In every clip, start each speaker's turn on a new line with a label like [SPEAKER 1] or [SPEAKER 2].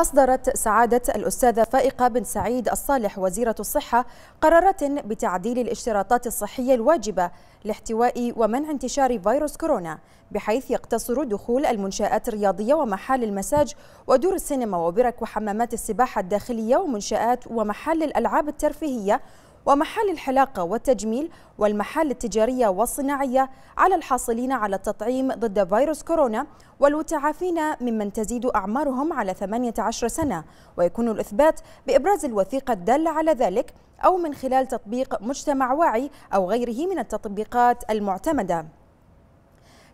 [SPEAKER 1] أصدرت سعادة الأستاذة فائقة بن سعيد الصالح وزيرة الصحة قرارات بتعديل الاشتراطات الصحية الواجبة لاحتواء ومنع انتشار فيروس كورونا بحيث يقتصر دخول المنشآت الرياضية ومحال المساج ودور السينما وبرك وحمامات السباحة الداخلية ومنشآت ومحل الألعاب الترفيهية ومحال الحلاقة والتجميل والمحال التجارية والصناعية على الحاصلين على التطعيم ضد فيروس كورونا والمتعافين ممن تزيد أعمارهم على 18 سنة ويكون الإثبات بإبراز الوثيقة الدالة على ذلك أو من خلال تطبيق مجتمع واعي أو غيره من التطبيقات المعتمدة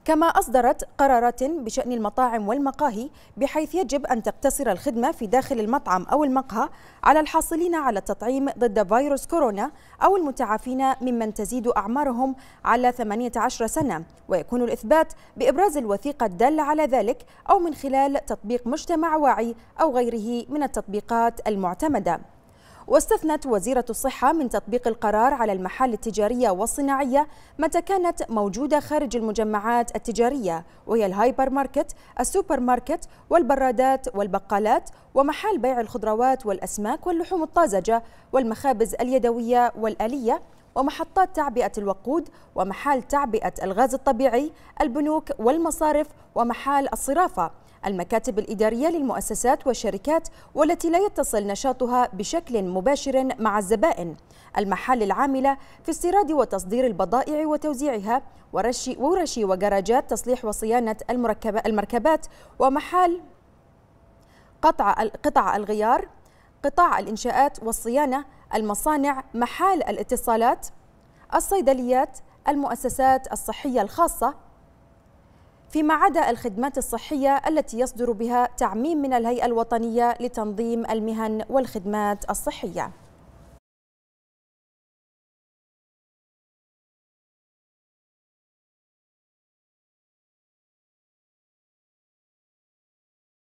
[SPEAKER 1] كما أصدرت قرارات بشأن المطاعم والمقاهي بحيث يجب أن تقتصر الخدمة في داخل المطعم أو المقهى على الحاصلين على التطعيم ضد فيروس كورونا أو المتعافين ممن تزيد أعمارهم على 18 سنة ويكون الإثبات بإبراز الوثيقة الدالة على ذلك أو من خلال تطبيق مجتمع واعي أو غيره من التطبيقات المعتمدة واستثنت وزيرة الصحة من تطبيق القرار على المحال التجارية والصناعية متى كانت موجودة خارج المجمعات التجارية وهي الهايبر ماركت، السوبر ماركت والبرادات والبقالات ومحال بيع الخضروات والأسماك واللحوم الطازجة والمخابز اليدوية والآلية ومحطات تعبئة الوقود ومحال تعبئة الغاز الطبيعي البنوك والمصارف ومحال الصرافة المكاتب الإدارية للمؤسسات والشركات والتي لا يتصل نشاطها بشكل مباشر مع الزبائن المحال العاملة في استيراد وتصدير البضائع وتوزيعها ورش, ورش وجراجات تصليح وصيانة المركبات ومحال قطع قطع الغيار قطاع الإنشاءات والصيانة المصانع محال الاتصالات الصيدليات المؤسسات الصحية الخاصة فيما عدا الخدمات الصحية التي يصدر بها تعميم من الهيئة الوطنية لتنظيم المهن والخدمات الصحية